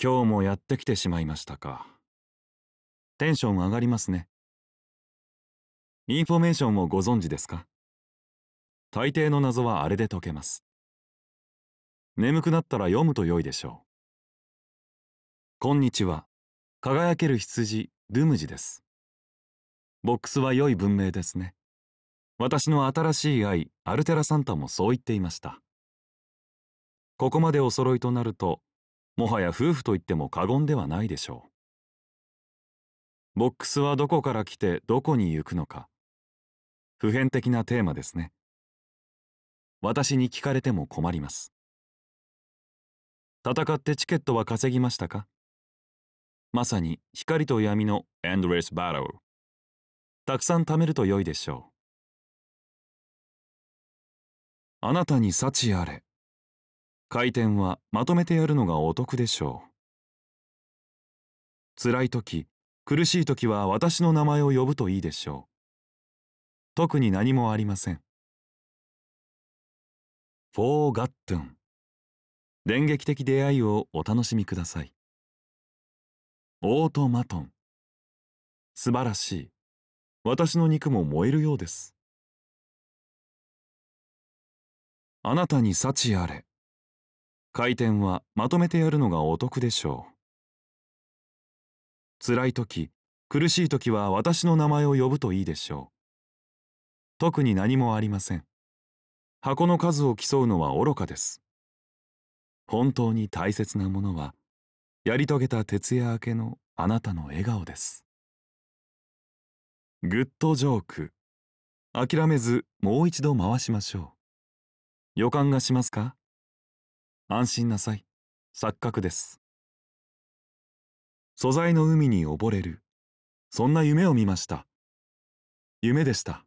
今日もやってきてしまいましたかテンション上がりますねインフォメーションをご存知ですか大抵の謎はあれで解けます眠くなったら読むと良いでしょうこんにちは輝ける羊ドゥムジですボックスは良い文明ですね私の新しい愛アルテラサンタもそう言っていましたここまでお揃いとなるともはや夫婦と言っても過言ではないでしょうボックスはどこから来てどこに行くのか普遍的なテーマですね私に聞かれても困ります戦ってチケットは稼ぎましたかまさに光と闇のエンドレスバトルたくさん貯めると良いでしょうあなたに幸あれ回転はまとめてやるのがお得でしょう辛い時苦しい時は私の名前を呼ぶといいでしょう特に何もありませんフォーガットゥン電撃的出会いをお楽しみくださいオートマトン素晴らしい私の肉も燃えるようですあなたに幸あれ回転はまとめてやるのがお得でしょう辛い時苦しい時は私の名前を呼ぶといいでしょう特に何もありません箱の数を競うのは愚かです本当に大切なものはやり遂げた徹夜明けのあなたの笑顔ですグッドジョーク諦めずもう一度回しましょう予感がしますか安心なさい錯覚です素材の海に溺れるそんな夢を見ました夢でした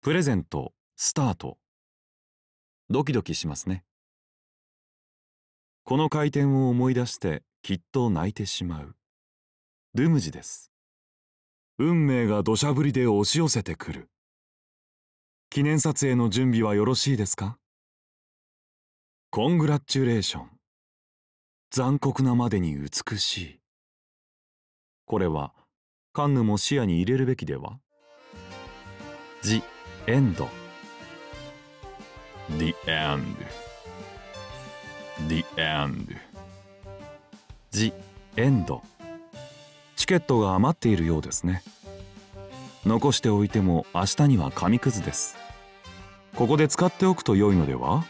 プレゼントスタートドキドキしますねこの回転を思い出してきっと泣いてしまうドゥムジです運命が土砂降りで押し寄せてくる記念撮影の準備はよろしいですかコングラッチュレーション残酷なまでに美しいこれはカンヌも視野に入れるべきではジ・エンド The End The End The e チケットが余っているようですね残しておいても明日には紙くずですここで使っておくと良いのでは